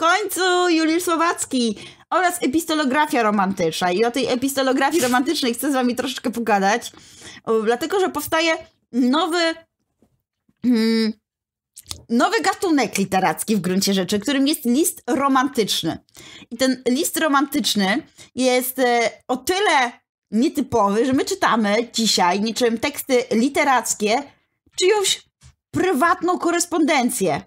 końcu Juliusz Słowacki oraz epistolografia romantyczna. I o tej epistolografii romantycznej chcę z wami troszeczkę pogadać, dlatego że powstaje nowy. Hmm, nowy gatunek literacki w gruncie rzeczy, którym jest list romantyczny. I ten list romantyczny jest e, o tyle nietypowy, że my czytamy dzisiaj niczym teksty literackie czyjąś prywatną korespondencję.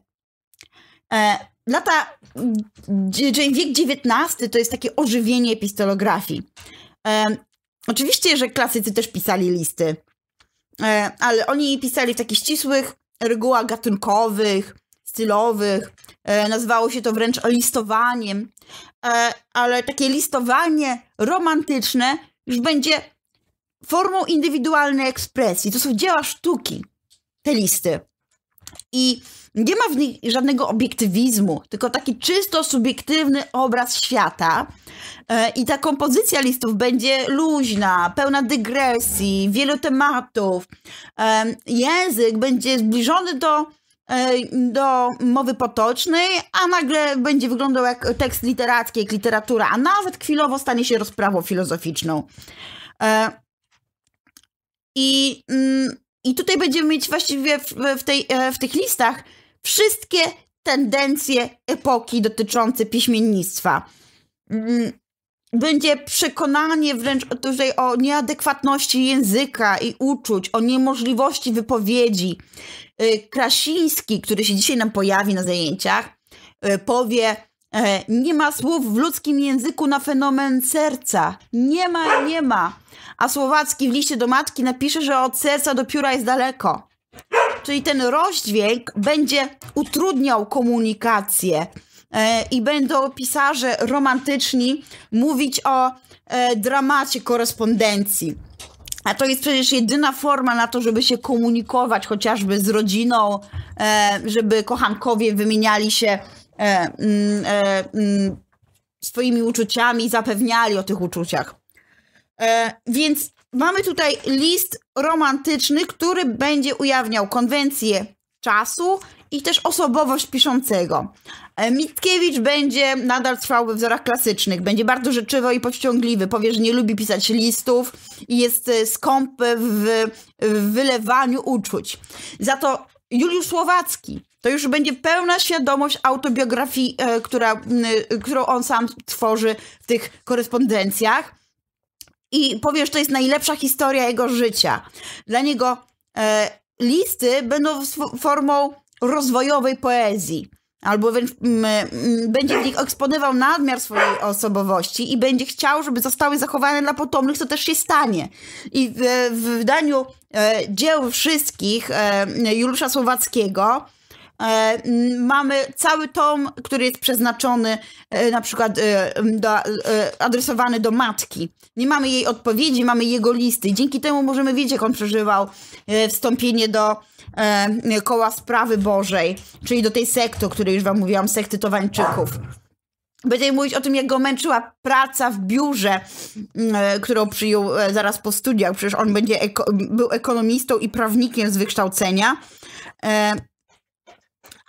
E, lata, mm, wiek XIX to jest takie ożywienie epistolografii. E, oczywiście, że klasycy też pisali listy, e, ale oni pisali w takich ścisłych regułach gatunkowych, stylowych. E, nazywało się to wręcz listowaniem, e, ale takie listowanie romantyczne już będzie formą indywidualnej ekspresji. To są dzieła sztuki, te listy. I nie ma w nich żadnego obiektywizmu, tylko taki czysto subiektywny obraz świata. E, I ta kompozycja listów będzie luźna, pełna dygresji, wielu tematów. E, język będzie zbliżony do, e, do mowy potocznej, a nagle będzie wyglądał jak tekst literacki, jak literatura, a nawet chwilowo stanie się rozprawą filozoficzną. I, mm, i tutaj będziemy mieć właściwie w, w, tej, w tych listach wszystkie tendencje epoki dotyczące piśmiennictwa. Mm, będzie przekonanie wręcz o, tutaj o nieadekwatności języka i uczuć, o niemożliwości wypowiedzi. Y, Krasiński, który się dzisiaj nam pojawi na zajęciach, y, powie, e, nie ma słów w ludzkim języku na fenomen serca. Nie ma, nie ma. A Słowacki w liście do matki napisze, że od serca do pióra jest daleko. Czyli ten rozdźwięk będzie utrudniał komunikację e, i będą pisarze romantyczni mówić o e, dramacie korespondencji. A to jest przecież jedyna forma na to, żeby się komunikować chociażby z rodziną, e, żeby kochankowie wymieniali się mm, mm, swoimi uczuciami i zapewniali o tych uczuciach. Więc mamy tutaj list romantyczny, który będzie ujawniał konwencję czasu i też osobowość piszącego. E, Mickiewicz będzie nadal trwał we wzorach klasycznych, będzie bardzo rzeczywy i powściągliwy, powie, że nie lubi pisać listów i jest e, skąpy w, w wylewaniu uczuć. Za to Juliusz Słowacki to już będzie pełna świadomość autobiografii, e, która, którą on sam tworzy w tych korespondencjach i powiesz że to jest najlepsza historia jego życia. Dla niego e, listy będą formą rozwojowej poezji. Albo więc mm, mm, będzie w nich eksponował nadmiar swojej osobowości i będzie chciał, żeby zostały zachowane dla potomnych, co też się stanie. I w, w wydaniu e, dzieł wszystkich e, Juliusza Słowackiego E, mamy cały tom, który jest przeznaczony e, na przykład e, do, adresowany do matki. Nie mamy jej odpowiedzi, mamy jego listy. Dzięki temu możemy wiedzieć, jak on przeżywał wstąpienie do koła sprawy Bożej, czyli do tej sekty, o której już wam mówiłam, sekty Towańczyków. Będziemy mówić o tym, jak go męczyła praca w biurze, którą przyjął zaraz po studiach. Przecież on będzie eko był ekonomistą i prawnikiem z wykształcenia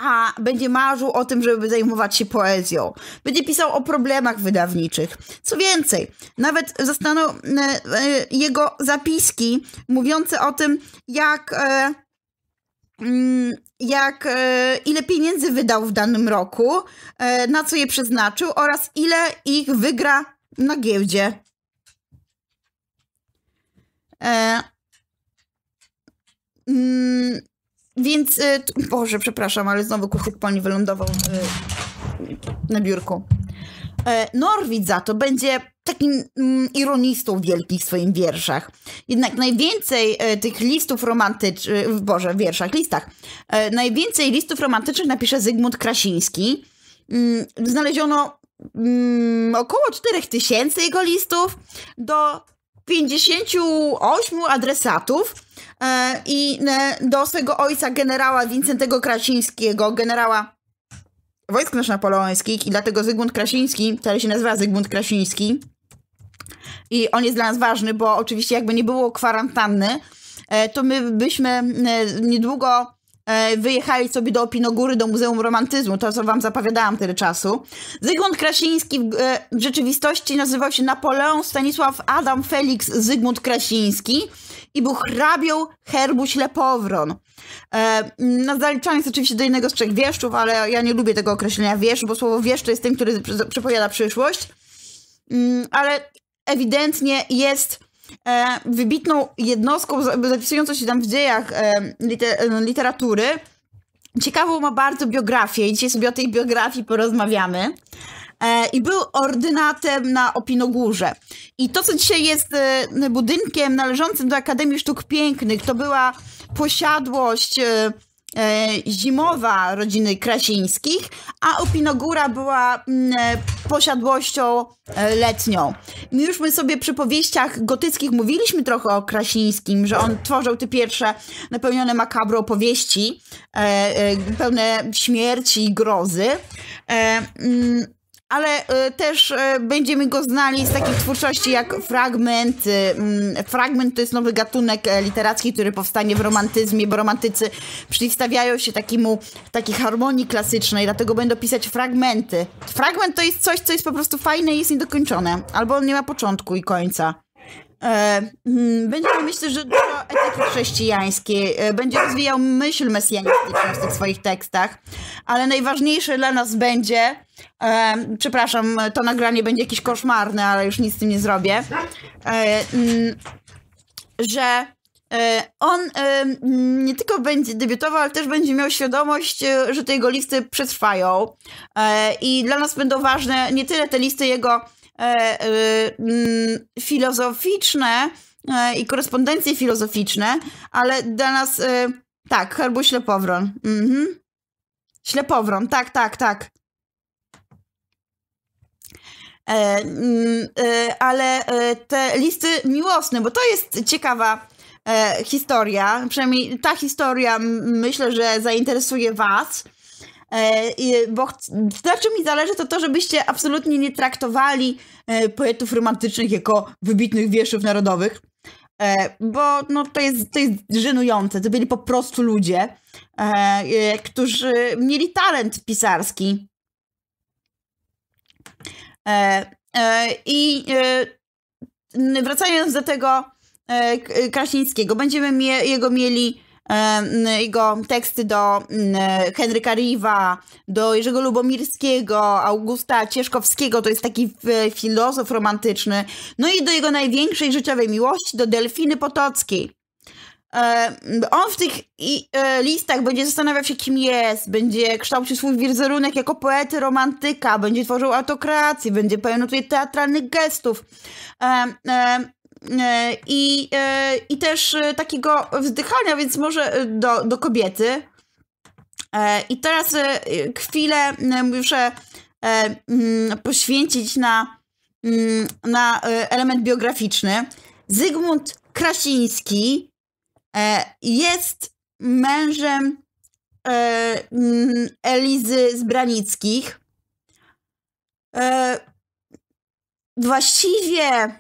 a będzie marzył o tym, żeby zajmować się poezją. Będzie pisał o problemach wydawniczych. Co więcej, nawet zastanów e, jego zapiski mówiące o tym, jak e, mm, jak e, ile pieniędzy wydał w danym roku, na co je przeznaczył oraz ile ich wygra na giełdzie. Mm, więc, y, Boże, przepraszam, ale znowu kucyk poni wylądował y, na biurku. Y, e, Norwid za to będzie takim mm, ironistą wielki w swoim wierszach. Jednak najwięcej y, tych listów romantycznych, y, Boże, wierszach, listach, y, najwięcej listów romantycznych napisze Zygmunt Krasiński. Mm, znaleziono mm, około 4000 jego listów do 58 adresatów e, i e, do swojego ojca generała Wincentego Krasińskiego, generała wojsk napoleońskich i dlatego Zygmunt Krasiński, wcale się nazywa Zygmunt Krasiński i on jest dla nas ważny, bo oczywiście jakby nie było kwarantanny, e, to my byśmy niedługo E, wyjechali sobie do Opinogóry, do Muzeum Romantyzmu, to co wam zapowiadałam tyle czasu. Zygmunt Krasiński e, w, rzeczywistości nazywał się Napoleon Stanisław Adam Felix Zygmunt Krasiński i był hrabią herbu Ślepowron. E, no, zaliczany jest oczywiście do jednego z trzech wieszczów, ale ja nie lubię tego określenia wieszcz, bo słowo wieszcz jest tym, który przepowiada przyszłość. Mm, ale ewidentnie jest E, wybitną jednostką zapisującą się tam w dziejach e, e, literatury. Ciekawą ma bardzo biografię i dzisiaj sobie o tej biografii porozmawiamy. I był ordynatem na Opinogórze. I to, co dzisiaj jest budynkiem należącym do Akademii Sztuk Pięknych, to była posiadłość E, zimowa rodziny Krasińskich, a Opinogóra była mm, e, posiadłością e, letnią. My już my sobie przy powieściach gotyckich mówiliśmy trochę o Krasińskim, że on tworzył te pierwsze napełnione makabro powieści, pełne śmierci i grozy. Mm, ale y, też y, będziemy go znali z takich twórczości jak Fragment. Y, mm, Fragment to jest nowy gatunek e, literacki, który powstanie w romantyzmie, bo romantycy przeciwstawiają się takiemu, takiej harmonii klasycznej, dlatego będą pisać fragmenty. Fragment to jest coś, co jest po prostu fajne i jest niedokończone, albo on nie ma początku i końca. E, mm, będziemy myślę, że dużo etyki chrześcijańskiej, e, będzie rozwijał myśl mesjanistyczną w tych swoich tekstach, ale najważniejsze dla nas będzie, e, przepraszam, to nagranie będzie jakieś koszmarne, ale już nic z tym nie zrobię, mm, że on nie tylko będzie debiutował, ale też będzie miał świadomość, że te jego listy przetrwają i dla nas będą ważne nie tyle te listy jego E, y, mm, filozoficzne e, i korespondencje filozoficzne, ale dla nas e, tak, albo ślepowron. Mhm. Ślepowron, tak, tak, tak. E, mm, e, ale te listy miłosne, bo to jest ciekawa e, historia, przynajmniej ta historia myślę, że zainteresuje Was. E, bo na czym mi zależy, to to, żebyście absolutnie nie traktowali e, poetów romantycznych jako wybitnych wierszów narodowych, e, bo no, to, jest, to jest żenujące. To byli po prostu ludzie, którzy mieli talent pisarski. I wracając do tego Krasińskiego, będziemy jego mieli jego teksty do Henryka Riva, do Jerzego Lubomirskiego, Augusta Cieszkowskiego, to jest taki e, filozof romantyczny, no i do jego największej życiowej miłości, do Delfiny Potockiej. E, on w tych e, listach będzie zastanawiał się, kim jest, będzie kształcił swój wizerunek jako poety romantyka, będzie tworzył autokrację, będzie pełen tutaj teatralnych gestów. E, i, e, i też e, takiego wzdychania, więc może do, do kobiety. I teraz chwilę muszę mm, poświęcić na, mm, na element biograficzny. Zygmunt Krasiński jest mężem mm, Elizy Zbranickich. Właściwie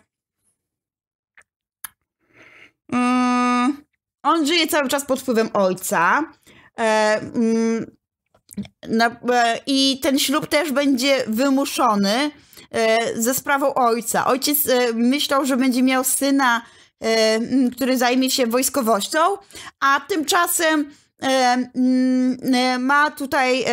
Mm, on żyje cały czas pod wpływem ojca. E, mm, e, I ten ślub też będzie wymuszony e, ze sprawą ojca. Ojciec myślał, że będzie miał syna, mm, który zajmie się wojskowością, a tymczasem ma tutaj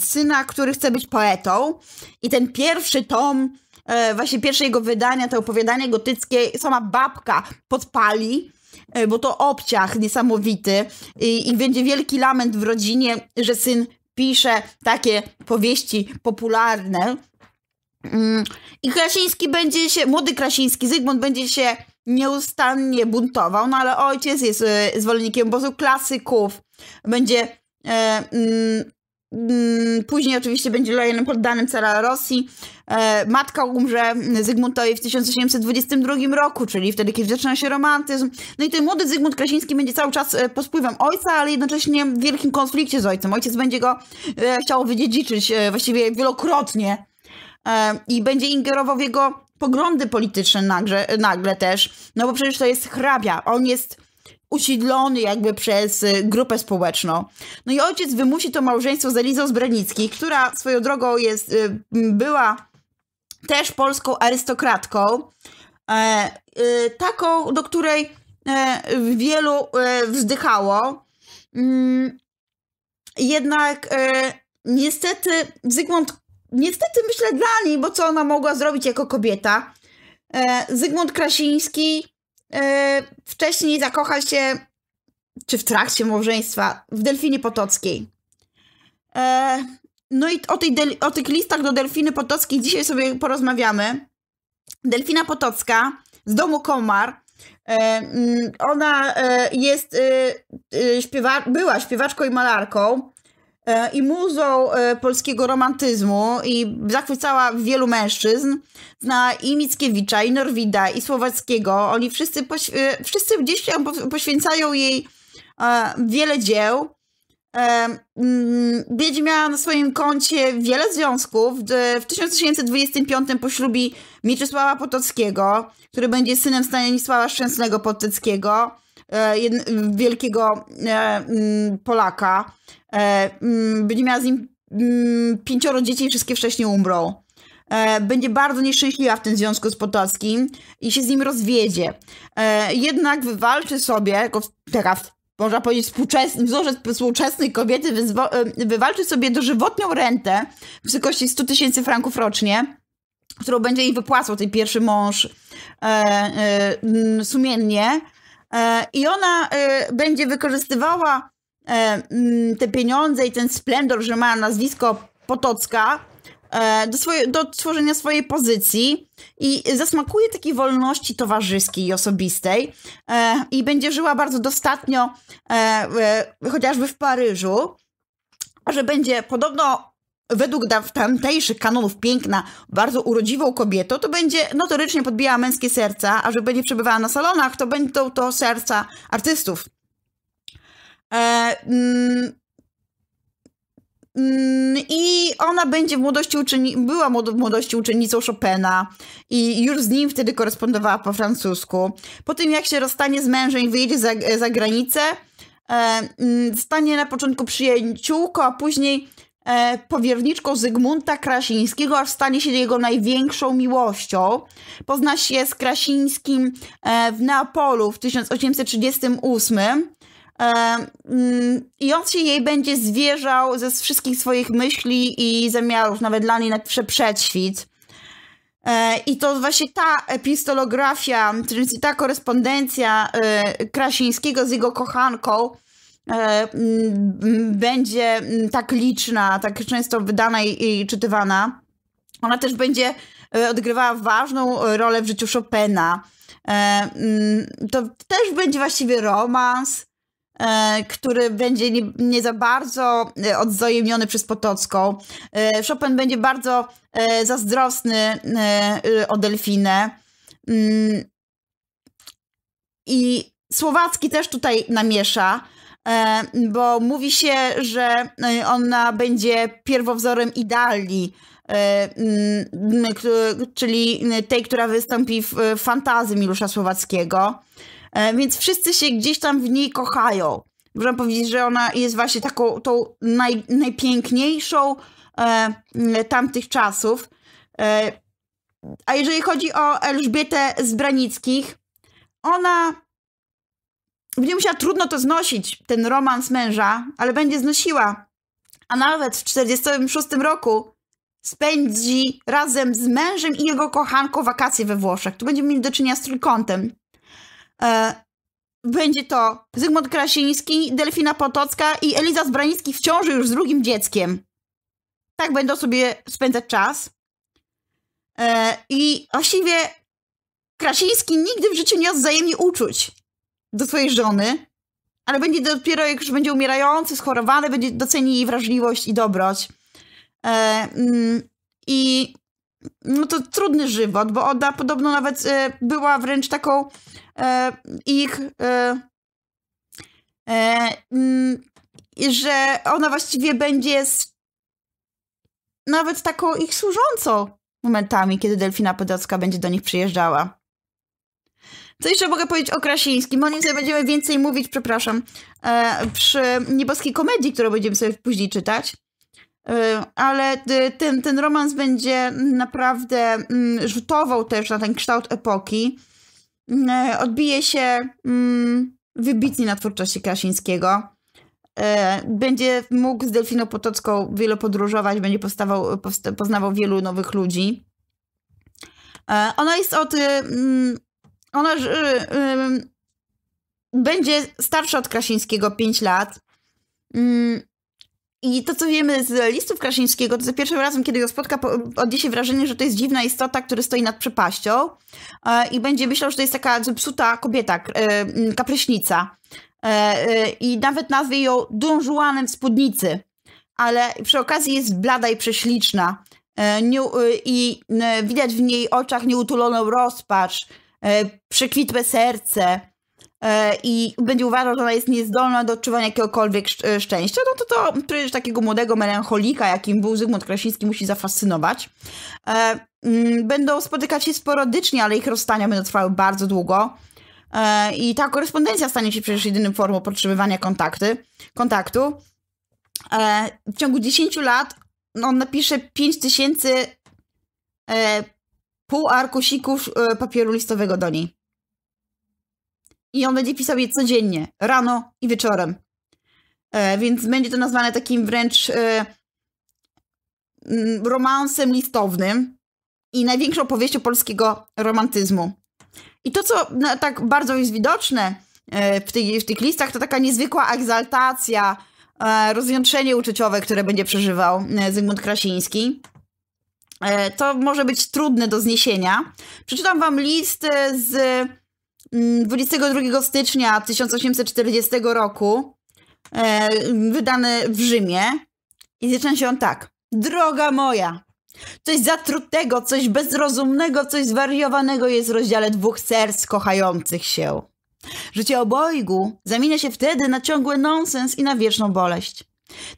syna, który chce być poetą. I ten pierwszy tom e, właśnie pierwsze jego wydania, to opowiadanie gotyckie, sama babka podpali, e, bo to obciach niesamowity I, i będzie wielki lament w rodzinie, że syn pisze takie powieści popularne. Mm. I Krasiński będzie się, młody Krasiński, Zygmunt będzie się nieustannie buntował, no ale ojciec jest e, zwolennikiem obozu klasyków, będzie y, Mm, później oczywiście będzie lojalnym poddanym cara Rosji. E, matka umrze Zygmuntowi w 1822 roku, czyli wtedy, kiedy zaczyna się romantyzm. No i ten młody Zygmunt Krasiński będzie cały czas e, pod wpływem ojca, ale jednocześnie w wielkim konflikcie z ojcem. Ojciec będzie go e, chciał wydziedziczyć właściwie wielokrotnie i będzie ingerował w jego poglądy polityczne nagle, nagle też, no bo przecież to jest hrabia. On jest usiedlony jakby przez y, grupę społeczną. No i ojciec wymusi to małżeństwo z Elizą Zbranicki, która swoją drogą jest, y, była też polską arystokratką, e, y, taką, do której e, wielu e, wzdychało. Mm, jednak niestety Zygmunt, niestety myślę dla niej, bo co ona mogła zrobić jako kobieta, Zygmunt Krasiński yy, wcześniej zakocha się, czy w trakcie małżeństwa, w Delfinie Potockiej. Yy, no i o, tej o tych listach do Delfiny Potockiej dzisiaj sobie porozmawiamy. Delfina Potocka z domu Komar. E, mm, ona jest śpiewa była śpiewaczką i malarką i muzą e, polskiego romantyzmu i zachwycała wielu mężczyzn. Zna i Mickiewicza, i Norwida, i Słowackiego. Oni wszyscy, poświe- wszyscy gdzieś tam poświęcają jej e, wiele dzieł. Biedzi e, mm, miała na swoim koncie wiele związków. W 1925 poślubi Mieczysława Potockiego, który będzie synem Stanisława Szczęsnego Potockiego, wielkiego mm, Polaka. E, mm, będzie miała z nim mm, pięcioro dzieci i wszystkie wcześniej umrą. E, będzie bardzo nieszczęśliwa w tym związku z Potockim i się z nim rozwiedzie. E, jednak wywalczy sobie, jako teraz można powiedzieć, współczesny, wzorzec współczesnej kobiety wywalczy sobie dożywotnią rentę w wysokości 100 tysięcy franków rocznie, którą będzie jej wypłacał ten pierwszy mąż e, e, mm, sumiennie. I ona będzie wykorzystywała E, mm, te pieniądze i ten splendor, że ma nazwisko Potocka e, do, swoje, do tworzenia swojej pozycji i zasmakuje takiej wolności towarzyskiej i osobistej e, i będzie żyła bardzo dostatnio chociażby w Paryżu, że będzie podobno według tamtejszych kanonów piękna, bardzo urodziwą kobietą, to będzie notorycznie podbijała męskie serca, a że będzie przebywała na salonach, to będą to serca artystów. E, mm, mm, I ona będzie w młodości uczyni- była w młodości uczennicą Chopina i już z nim wtedy korespondowała po francusku. Po tym, jak się rozstanie z mężem i wyjedzie za, za granicę, e, mm, stanie na początku przyjaciółką, a później e, powierniczką Zygmunta Krasińskiego, aż stanie się jego największą miłością. Pozna się z Krasińskim w Neapolu w 1838 Mm, I on się jej będzie zwierzał ze wszystkich swoich myśli i zamiarów, nawet dla niej na przedświt. E, I to właśnie ta epistolografia, czyli ta korespondencja e, Krasińskiego z jego kochanką e, mm, będzie mm, tak liczna, tak często wydana i czytywana. Ona też będzie odgrywała ważną rolę w życiu Chopina. To też będzie właściwie romans, E, który będzie nie, nie, za bardzo e, odzajemniony przez Potocką. E, Chopin będzie bardzo zazdrosny o Delfinę. Mm. I Słowacki też tutaj namiesza, bo mówi się, że ona będzie pierwowzorem ideali, mm, czyli tej, która wystąpi w fantazji Milusza Słowackiego. E, więc wszyscy się gdzieś tam w niej kochają. Można powiedzieć, że ona jest właśnie taką tą naj, najpiękniejszą e, tamtych czasów. E, a jeżeli chodzi o Elżbietę z Branickich, ona będzie musiała trudno to znosić, ten romans męża, ale będzie znosiła. A nawet w 1946 roku spędzi razem z mężem i jego kochanką wakacje we Włoszech. Tu będziemy mieli do czynienia z trójkątem. E, będzie to Zygmunt Krasiński, Delfina Potocka i Eliza Zbranicki w ciąży już z drugim dzieckiem. Tak będą sobie spędzać czas. E, I właściwie Krasiński nigdy w życiu nie odzajemni uczuć do swojej żony, ale będzie dopiero, jak już będzie umierający, schorowany, będzie doceni jej wrażliwość i dobroć. E, mm, I no to trudny żywot, bo Oda podobno nawet e, była wręcz taką e, ich e, mm, że ona właściwie będzie z, nawet taką ich służącą momentami, kiedy Delfina Podolska będzie do nich przyjeżdżała. Co jeszcze mogę powiedzieć o Krasińskim? O nim sobie będziemy więcej mówić, przepraszam, przy nieboskiej komedii, którą będziemy sobie później czytać. Y, ale y, ten, ten romans będzie naprawdę mm, rzutował też na ten kształt epoki. Y, odbije się mm, wybitnie na twórczości Krasińskiego. Będzie mógł z Delfiną Potocką wiele podróżować, będzie powstawał, poznawał wielu nowych ludzi. Ona jest od. Mm, ona będzie starsza od Krasińskiego 5 lat i to, co wiemy z listów Krasińskiego, to za pierwszym razem, kiedy ją spotka, odniesie wrażenie, że to jest dziwna istota, która stoi nad przepaścią e, i będzie myślał, że to jest taka zepsuta kobieta, e, kapryśnica. E, I nawet nazwie ją Don Juanem w spódnicy, ale przy okazji jest blada i prześliczna. I widać w niej oczach nieutuloną rozpacz, przekwitłe serce, E, i będzie uważał, że ona jest niezdolna do odczuwania jakiegokolwiek e, szczęścia, no to to przecież takiego młodego melancholika, jakim był Zygmunt Krasiński, musi zafascynować. E, mm, będą spotykać się sporadycznie, ale ich rozstania będą trwały bardzo długo. I ta korespondencja stanie się przecież jedynym formą podtrzymywania kontakty, kontaktu. W ciągu 10 lat no, on napisze 5000 pół arkusików papieru listowego do niej. I on będzie pisał je codziennie, rano i wieczorem. E, więc będzie to nazwane takim wręcz e, mm, romansem listownym i największą powieścią polskiego romantyzmu. I to, co no, tak bardzo jest widoczne e, w, w tych listach, to taka niezwykła egzaltacja, e, rozjątrzenie uczuciowe, które będzie przeżywał e, Zygmunt Krasiński. E, to może być trudne do zniesienia. Przeczytam wam list z 22 mm, stycznia 1840 roku, e, wydany w Rzymie. I zaczyna się on tak. Droga moja, coś zatrutego, coś bezrozumnego, coś zwariowanego jest w rozdziale dwóch serc kochających się. Życie obojgu zamienia się wtedy na ciągły nonsens i na wieczną boleść.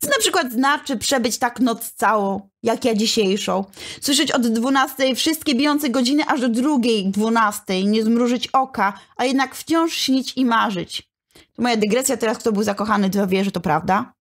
Co na przykład znaczy przebyć tak noc całą, jak ja dzisiejszą. Słyszeć od dwunastej wszystkie bijące godziny aż do drugiej dwunastej, nie zmrużyć oka, a jednak wciąż śnić i marzyć. To moja dygresja teraz, kto był zakochany, to wie, że to prawda.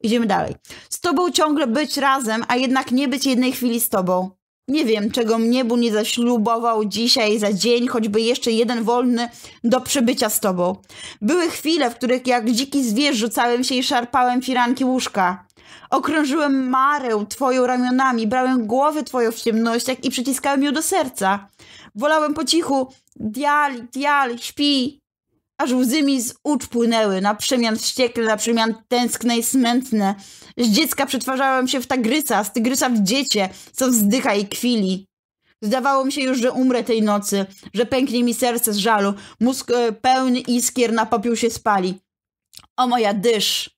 Idziemy dalej. Z tobą ciągle być razem, a jednak nie być jednej chwili z tobą. Nie wiem, czego mnie niebu nie zaślubował dzisiaj za dzień, choćby jeszcze jeden wolny do przybycia z tobą. Były chwile, w których jak dziki zwierz rzucałem się i szarpałem firanki łóżka. Okrążyłem marę twoją ramionami, brałem głowę twoją w ciemnościach i przyciskałem ją do serca. Wolałem po cichu, dial, dial, śpi, aż łzy mi z ucz płynęły, na przemian wściekle, na przemian tęskne i smętne. Z dziecka przetwarzałem się w tagrysa, z tygrysa w dziecię, co wzdycha i kwili. Zdawało mi się już, że umrę tej nocy, że pęknie mi serce z żalu, mózg e, pełny iskier na popiół się spali. O moja dysz!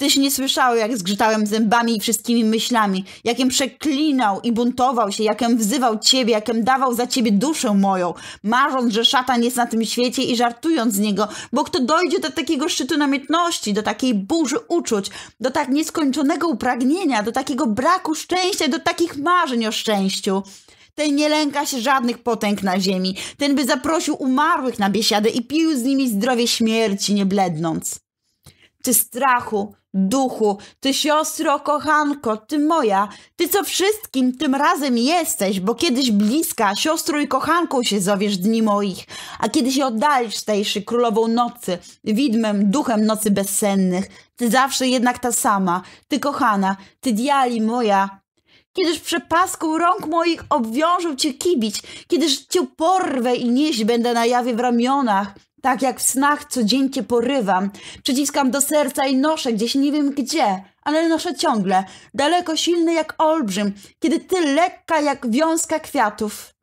Tyś nie słyszał, jak zgrzytałem zębami i wszystkimi myślami, jakiem przeklinał i buntował się, jakiem wzywał ciebie, jakiem dawał za ciebie duszę moją, marząc, że szatan jest na tym świecie i żartując z niego, bo kto dojdzie do takiego szczytu namiętności, do takiej burzy uczuć, do tak nieskończonego upragnienia, do takiego braku szczęścia, do takich marzeń o szczęściu. Ten nie lęka się żadnych potęg na ziemi. Ten by zaprosił umarłych na biesiadę i pił z nimi zdrowie śmierci, nie blednąc. Ty strachu, Duchu, ty siostro, kochanko, ty moja, ty co wszystkim tym razem jesteś, bo kiedyś bliska, siostrą i kochanką się zowiesz dni moich, a kiedy się oddalisz stejszy królową nocy, widmem, duchem nocy bezsennych, ty zawsze jednak ta sama, ty kochana, ty diali moja, kiedyż przepaską rąk moich obwiążą cię kibić, kiedyż cię porwę i nieść będę na jawie w ramionach, tak jak w snach codzień cię porywam, przyciskam do serca i noszę gdzieś nie wiem gdzie, ale noszę ciągle, daleko silny jak olbrzym, kiedy ty lekka jak wiązka kwiatów.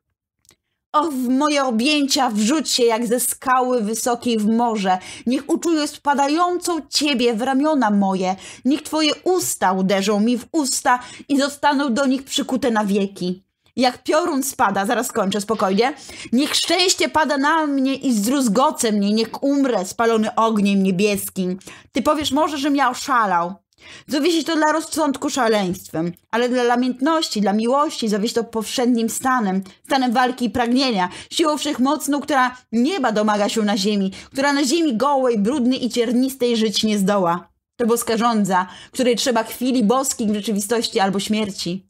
O, w moje objęcia wrzuć się jak ze skały wysokiej w morze. Niech uczuję spadającą ciebie w ramiona moje. Niech twoje usta uderzą mi w usta i zostaną do nich przykute na wieki jak piorun spada, zaraz kończę spokojnie, niech szczęście pada na mnie i zdruzgoce mnie, niech umrę spalony ogniem niebieskim. Ty powiesz może, żem ja oszalał. Zawieś to dla rozsądku szaleństwem, ale dla lamiętności, dla miłości zawieś to powszednim stanem, stanem walki i pragnienia, siłą wszechmocną, która nieba domaga się na ziemi, która na ziemi gołej, brudnej i ciernistej żyć nie zdoła. To boska rządza, której trzeba chwili boskich w rzeczywistości albo śmierci.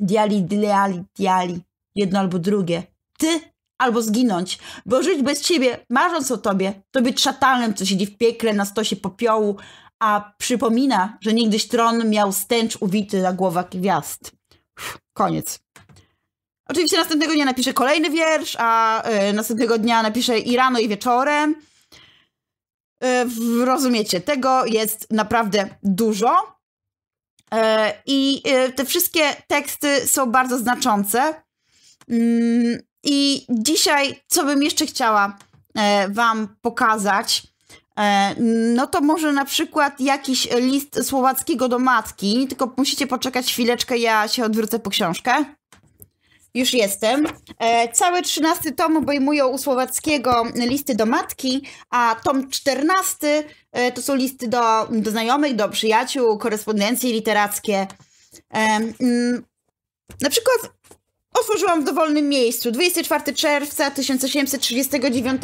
Diali, diali, diali. Jedno albo drugie. Ty albo zginąć, bo żyć bez ciebie, marząc o tobie, to być szatanem, co siedzi w piekle na stosie popiołu, a przypomina, że niegdyś tron miał stęcz uwity na głowach gwiazd. Uff, koniec. Oczywiście następnego dnia napiszę kolejny wiersz, a y, następnego dnia napiszę i rano, i wieczorem. Y, rozumiecie, tego jest naprawdę dużo. E, I e, te wszystkie teksty są bardzo znaczące. Mm, I dzisiaj, co bym jeszcze chciała e, Wam pokazać, no to może na przykład jakiś list słowackiego do matki, tylko musicie poczekać chwileczkę, ja się odwrócę po książkę już jestem. E, cały trzynasty tom obejmuje u Słowackiego listy do matki, a tom czternasty e, to są listy do, do znajomych, do przyjaciół, korespondencje literackie. E, mm, na przykład osłużyłam w dowolnym miejscu. 24 czerwca 1739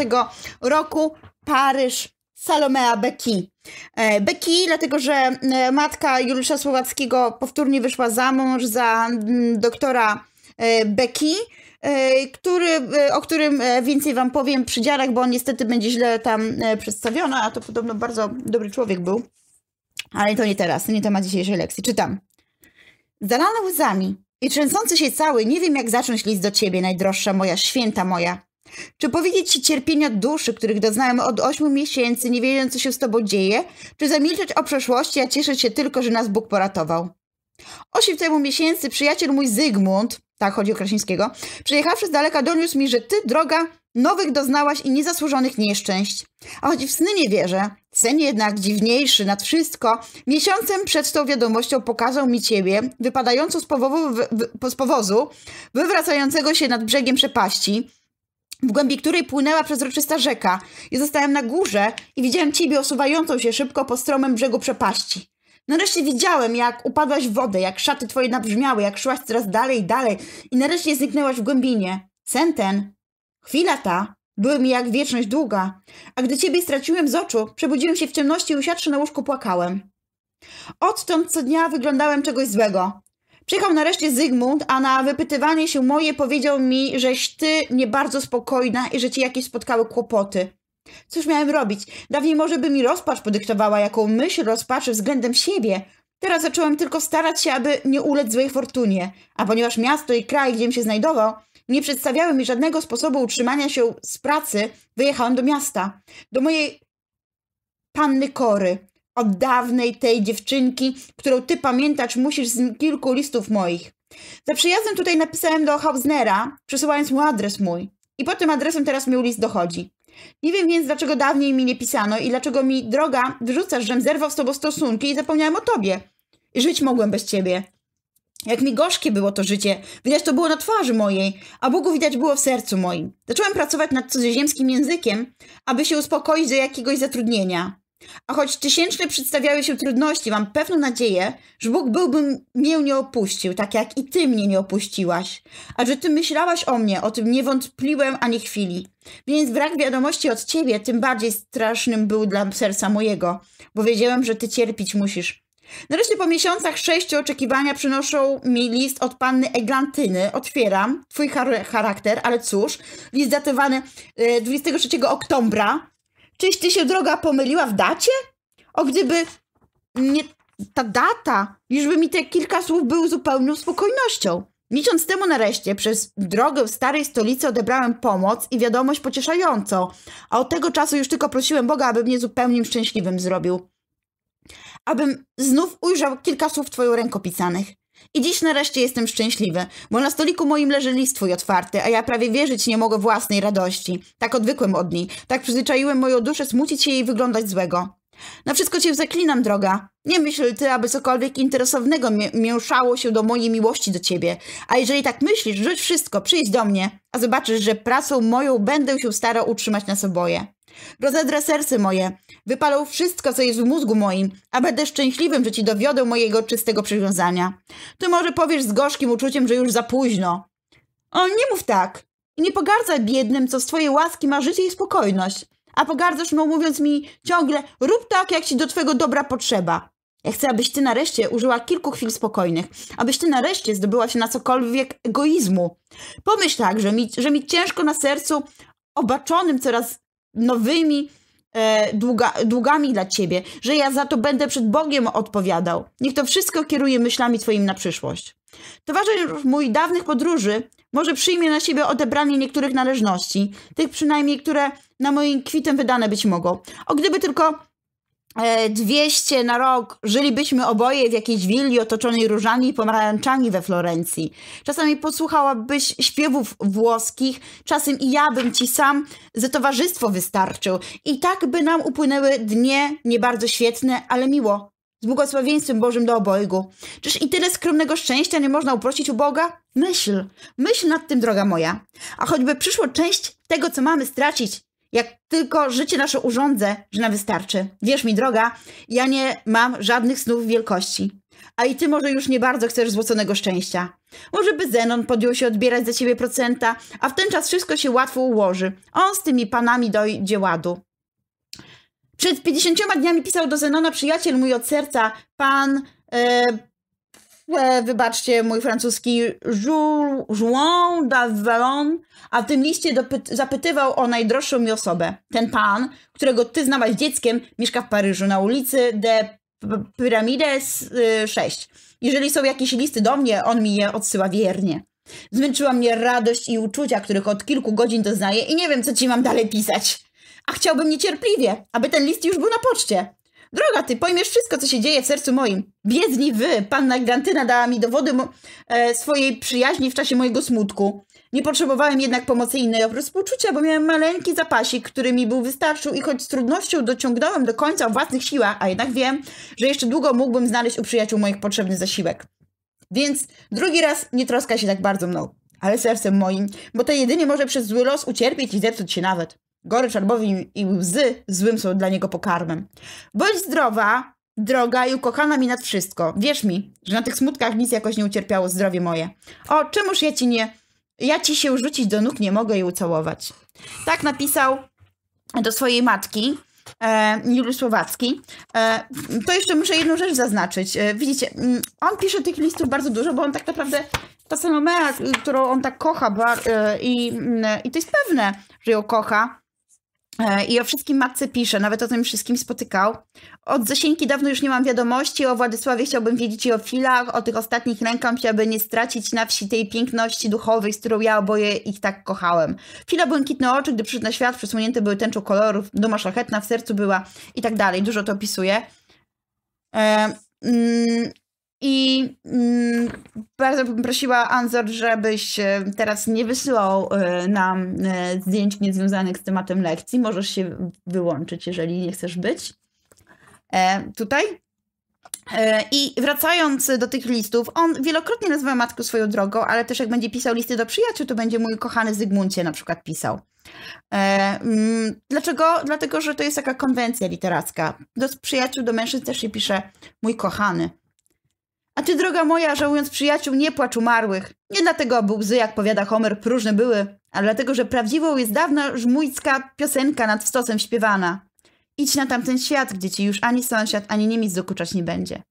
roku, Paryż, Salomea Beki. E, Beki, dlatego że e, matka Juliusza Słowackiego powtórnie wyszła za mąż za mm, doktora E, Becky, e, który, e, o którym więcej wam powiem przy dziarach, bo on niestety będzie źle tam przedstawiony, a to podobno bardzo dobry człowiek był. Ale to nie teraz, to nie temat dzisiejszej lekcji. Czytam. Zalany łzami i trzęsący się cały, nie wiem jak zacząć list do ciebie, najdroższa moja, święta moja. Czy powiedzieć ci cierpienia duszy, których doznałem od ośmiu miesięcy, nie wiedząc co się z tobą dzieje, czy zamilczeć o przeszłości, a cieszyć się tylko, że nas Bóg poratował? Osiem temu miesięcy przyjaciel mój Zygmunt tak chodzi o Krasińskiego, przyjechawszy z daleka doniósł mi, że ty, droga, nowych doznałaś i niezasłużonych nieszczęść. A choć w sny nie wierzę, sen jednak dziwniejszy nad wszystko, miesiącem przed tą wiadomością pokazał mi ciebie, wypadającą z, powozu, z powozu wywracającego się nad brzegiem przepaści, w głębi której płynęła przezroczysta rzeka. Ja zostałem na górze i widziałem ciebie osuwającą się szybko po stromym brzegu przepaści. Nareszcie widziałem, jak upadłaś w wodę, jak szaty twoje nabrzmiały, jak szłaś coraz dalej i dalej i nareszcie zniknęłaś w głębinie. Sen ten, chwila ta, były mi jak wieczność długa, a gdy ciebie straciłem z oczu, przebudziłem się w ciemności i usiadłszy na łóżku płakałem. Odtąd co dnia wyglądałem czegoś złego. Przyjechał nareszcie Zygmunt, a na wypytywanie się moje powiedział mi, żeś ty nie bardzo spokojna i że ci jakieś spotkały kłopoty. Cóż miałem robić? Dawniej może by mi rozpacz podyktowała, jaką myśl rozpaczy względem siebie. Teraz zacząłem tylko starać się, aby nie ulec złej fortunie. A ponieważ miasto i kraj, gdzie się znajdował, nie przedstawiały mi żadnego sposobu utrzymania się z pracy, wyjechałem do miasta. Do mojej panny Kory. Od dawnej tej dziewczynki, którą ty pamiętasz, musisz z kilku listów moich. Za przyjazdem tutaj napisałem do Hausnera, przesyłając mu adres mój. I pod tym adresem teraz mi list dochodzi. Nie wiem więc, dlaczego dawniej mi nie pisano i dlaczego mi, droga, wyrzucasz, żem zerwał z tobą stosunki i zapomniałem o tobie. I żyć mogłem bez ciebie. Jak mi gorzkie było to życie. Widać to było na twarzy mojej, a Bogu widać było w sercu moim. Zacząłem pracować nad cudzoziemskim językiem, aby się uspokoić do jakiegoś zatrudnienia. A choć tysięczne przedstawiały się trudności, mam pewną nadzieję, że Bóg byłby mnie nie opuścił, tak jak i ty mnie nie opuściłaś. A że ty myślałaś o mnie, o tym nie wątpliłem ani chwili. Więc brak wiadomości od ciebie tym bardziej strasznym był dla serca mojego, bo wiedziałem, że ty cierpić musisz. Nareszcie po miesiącach sześciu oczekiwania przynoszą mi list od panny Eglantyny. Otwieram twój charakter, ale cóż, list datowany 23 e, oktobra Czyś ty się droga pomyliła w dacie? O gdyby nie ta data, już mi te kilka słów były zupełną spokojnością. Miesiąc temu nareszcie przez drogę w starej stolicy odebrałem pomoc i wiadomość pocieszającą, a od tego czasu już tylko prosiłem Boga, aby mnie zupełnie szczęśliwym zrobił. Abym znów ujrzał kilka słów twoją rękopisanych. I dziś nareszcie jestem szczęśliwy, bo na stoliku moim leży list twój otwarty, a ja prawie wierzyć nie mogę własnej radości. Tak odwykłem od niej, tak przyzwyczaiłem moją duszę smucić się i wyglądać złego. Na wszystko cię zaklinam, droga. Nie myśl ty, aby cokolwiek interesownego mięszało się do mojej miłości do ciebie. A jeżeli tak myślisz, rzuć wszystko, przyjdź do mnie, a zobaczysz, że pracą moją będę się starał utrzymać na oboje serce moje, wypalą wszystko, co jest w mózgu moim, a będę szczęśliwym, że ci dowiodę mojego czystego przywiązania. Ty może powiesz z gorzkim uczuciem, że już za późno. O, nie mów tak. I nie pogardzaj biednym, co z twojej łaski ma życie i spokojność. A pogardzasz mu, mówiąc mi ciągle, rób tak, jak ci do twojego dobra potrzeba. Ja chcę, abyś ty nareszcie użyła kilku chwil spokojnych, abyś ty nareszcie zdobyła się na cokolwiek egoizmu. Pomyśl tak, że mi, że mi ciężko na sercu, obaczonym coraz nowymi e, długa, długami dla ciebie, że ja za to będę przed Bogiem odpowiadał. Niech to wszystko kieruje myślami twoimi na przyszłość. Towarzysz mój dawnych podróży może przyjmie na siebie odebranie niektórych należności, tych przynajmniej, które na moim kwitem wydane być mogą. O gdyby tylko 200 e, na rok żylibyśmy oboje w jakiejś willi otoczonej różami i pomarańczami we Florencji. Czasami posłuchałabyś śpiewów włoskich, czasem i ja bym ci sam ze towarzystwo wystarczył. I tak by nam upłynęły dnie, nie bardzo świetne, ale miło, z błogosławieństwem Bożym do obojgu. Czyż i tyle skromnego szczęścia nie można uprosić u Boga? Myśl, myśl nad tym, droga moja. A choćby przyszło część tego, co mamy stracić, jak tylko życie nasze urządzę, że nam wystarczy. Wierz mi, droga, ja nie mam żadnych snów wielkości. A i ty może już nie bardzo chcesz złoconego szczęścia. Może by Zenon podjął się odbierać za ciebie procenta, a w ten czas wszystko się łatwo ułoży. On z tymi panami dojdzie ładu. Przed pięćdziesięcioma dniami pisał do Zenona przyjaciel mój od serca, pan... E, E, wybaczcie mój francuski, Juan d'Avalon, a w tym liście zapytywał o najdroższą mi osobę. Ten pan, którego ty znałaś dzieckiem, mieszka w Paryżu na ulicy de Pyramides 6. Y, Jeżeli są jakieś listy do mnie, on mi je odsyła wiernie. Zmęczyła mnie radość i uczucia, których od kilku godzin doznaję i nie wiem, co ci mam dalej pisać. A chciałbym niecierpliwie, aby ten list już był na poczcie. Droga ty, pojmiesz wszystko, co się dzieje w sercu moim. Biedni wy, panna Grantyna dała mi dowody e, swojej przyjaźni w czasie mojego smutku. Nie potrzebowałem jednak pomocy innej oprócz współczucia, bo miałem maleńki zapasik, który mi był wystarczył i choć z trudnością dociągnąłem do końca o własnych siłach, a jednak wiem, że jeszcze długo mógłbym znaleźć u przyjaciół moich potrzebny zasiłek. Więc drugi raz nie troska się tak bardzo mną, ale sercem moim, bo to jedynie może przez zły los ucierpieć i zepsuć się nawet. Gorycz albowiem i łzy złym są dla niego pokarmem. Bądź zdrowa, droga i ukochana mi nad wszystko. Wierz mi, że na tych smutkach nic jakoś nie ucierpiało zdrowie moje. O, czemuż ja ci nie... Ja ci się rzucić do nóg nie mogę i ucałować. Tak napisał do swojej matki, e, Juliusz Słowacki. E, to jeszcze muszę jedną rzecz zaznaczyć. E, widzicie, mm, on pisze tych listów bardzo dużo, bo on tak naprawdę ta Salomea, którą on tak kocha bar, e, i, mm, i to jest pewne, że ją kocha, E, I o wszystkim matce pisze, nawet o tym wszystkim spotykał. Od Zosieńki dawno już nie mam wiadomości, o Władysławie chciałbym wiedzieć i o filach, o tych ostatnich rękach, aby nie stracić na wsi tej piękności duchowej, z którą ja oboje ich tak kochałem. Fila błękitne oczy, gdy przyszedł na świat, przesunięte były tęczą kolorów, duma szlachetna w sercu była i tak dalej. Dużo to opisuje. E, mm, i mm, bardzo bym prosiła, Anzor, żebyś e, teraz nie wysyłał e, nam e, zdjęć niezwiązanych z tematem lekcji. Możesz się wyłączyć, jeżeli nie chcesz być e, tutaj. I wracając do tych listów, on wielokrotnie nazywa matkę swoją drogą, ale też jak będzie pisał listy do przyjaciół, to będzie mój kochany Zygmuncie na przykład pisał. Mm, dlaczego? Dlatego, że to jest taka konwencja literacka. Do przyjaciół, do mężczyzn też się pisze mój kochany. A ty, droga moja, żałując przyjaciół, nie płacz umarłych. Nie dlatego, aby łzy, jak powiada Homer, próżne były, ale dlatego, że prawdziwą jest dawna żmójcka piosenka nad wstosem śpiewana. Idź na tamten świat, gdzie ci już ani sąsiad, ani niemiec dokuczać nie będzie.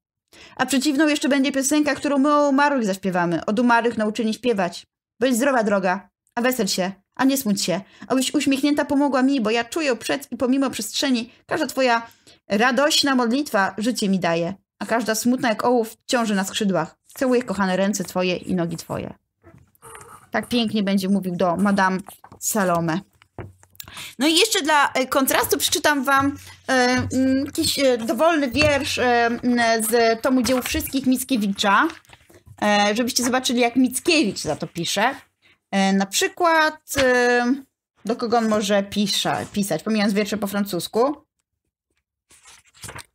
A przeciwną jeszcze będzie piosenka, którą my o umarłych zaśpiewamy, od umarłych nauczyli śpiewać. Bądź zdrowa, droga, a wesel się, a nie smuć się, abyś uśmiechnięta pomogła mi, bo ja czuję przed i pomimo przestrzeni, każda twoja radośna modlitwa życie mi daje a każda smutna jak ołów ciąży na skrzydłach. Całuję kochane ręce twoje i nogi twoje. Tak pięknie będzie mówił do Madame Salome. No i jeszcze dla e, kontrastu przeczytam wam e, mm, jakiś e, dowolny wiersz e, mm, z tomu dzieł wszystkich Mickiewicza, e, żebyście zobaczyli jak Mickiewicz za to pisze. E, na przykład do kogo on może pisza, pisać, pomijając wiersze po francusku.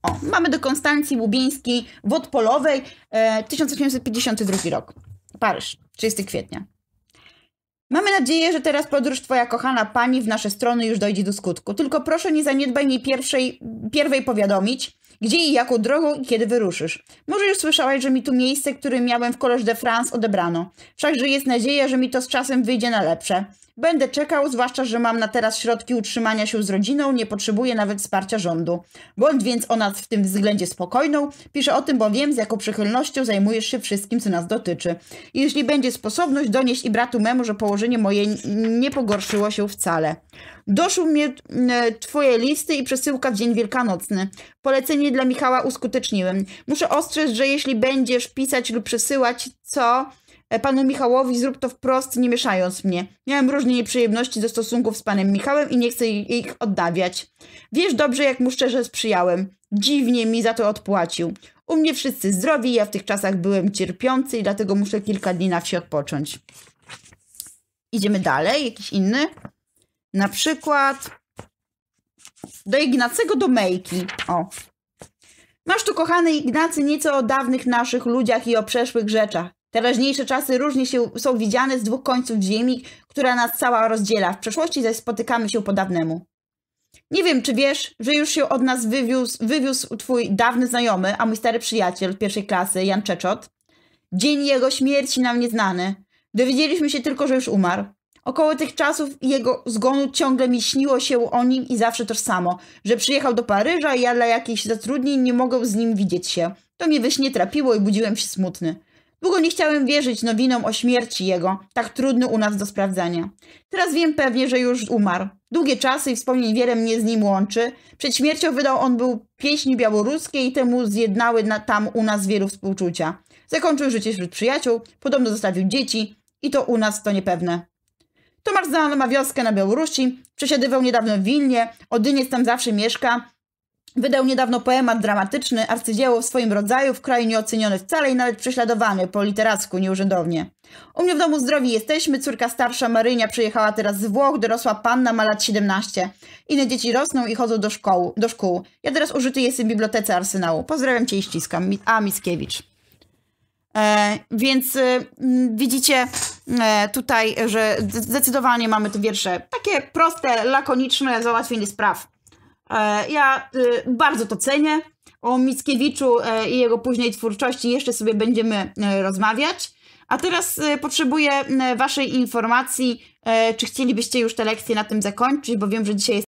O, mamy do Konstancji Łubińskiej, wod polowej, 1852 rok. Paryż, 30 kwietnia. Mamy nadzieję, że teraz podróż Twoja kochana Pani w nasze strony już dojdzie do skutku. Tylko proszę nie zaniedbaj mi pierwszej, pierwej powiadomić, gdzie i jaką drogą i kiedy wyruszysz? Może już słyszałaś, że mi tu miejsce, które miałem w Collège de France odebrano. Wszakże jest nadzieja, że mi to z czasem wyjdzie na lepsze. Będę czekał, zwłaszcza, że mam na teraz środki utrzymania się z rodziną, nie potrzebuję nawet wsparcia rządu. Bądź więc o nas w tym względzie spokojną. Piszę o tym, bo wiem, z jaką przychylnością zajmujesz się wszystkim, co nas dotyczy. jeśli będzie sposobność, donieść i bratu memu, że położenie moje nie pogorszyło się wcale. Doszły mnie twoje listy i przesyłka w dzień wielkanocny. Polecenie dla Michała uskuteczniłem. Muszę ostrzec, że jeśli będziesz pisać lub przesyłać, co e, panu Michałowi, zrób to wprost, nie mieszając mnie. Miałem różne nieprzyjemności do stosunków z panem Michałem i nie chcę ich oddawiać. Wiesz dobrze, jak mu szczerze sprzyjałem. Dziwnie mi za to odpłacił. U mnie wszyscy zdrowi, ja w tych czasach byłem cierpiący i dlatego muszę kilka dni na wsi odpocząć. Idziemy dalej, jakiś inny? Na przykład do Ignacego do Mejki. O. Masz tu, kochany Ignacy, nieco o dawnych naszych ludziach i o przeszłych rzeczach. Teraźniejsze czasy różnie się, są widziane z dwóch końców ziemi, która nas cała rozdziela. W przeszłości zaś spotykamy się po dawnemu. Nie wiem, czy wiesz, że już się od nas wywiózł, wywiózł twój dawny znajomy, a mój stary przyjaciel pierwszej klasy, Jan Czeczot. Dzień jego śmierci nam nieznany. Dowiedzieliśmy się tylko, że już umarł. Około tych czasów jego zgonu ciągle mi śniło się o nim i zawsze samo, że przyjechał do Paryża i ja dla jakichś zatrudnień nie mogę z nim widzieć się. To mnie we śnie trapiło i budziłem się smutny. Długo nie chciałem wierzyć nowinom o śmierci jego, tak trudny u nas do sprawdzenia. Teraz wiem pewnie, że już umarł. Długie czasy i wspomnień wiele mnie z nim łączy. Przed śmiercią wydał on był pieśni białoruskie i temu zjednały na, tam u nas wielu współczucia. Zakończył życie wśród przyjaciół, podobno zostawił dzieci i to u nas to niepewne. Tomasz Zan ma wioskę na Białorusi, przesiadywał niedawno w Wilnie, Odyniec tam zawsze mieszka. Wydał niedawno poemat dramatyczny, arcydzieło w swoim rodzaju, w kraju nieoceniony wcale i nawet prześladowany, po literacku nieurzędownie. U mnie w domu zdrowi jesteśmy, córka starsza Marynia przyjechała teraz z Włoch, dorosła panna ma lat 17. Inne dzieci rosną i chodzą do, szkoł, do szkół. Ja teraz użyty jestem w bibliotece Arsenału. Pozdrawiam cię i ściskam. A, Mickiewicz. E, więc y, widzicie, E, tutaj, że zdecydowanie mamy te wiersze takie proste, lakoniczne, załatwienie spraw. E, ja y, bardzo to cenię. O Mickiewiczu e, i jego później twórczości jeszcze sobie będziemy rozmawiać. A teraz potrzebuję Waszej informacji, czy chcielibyście już te lekcje na tym zakończyć, bo wiem, że dzisiaj jest.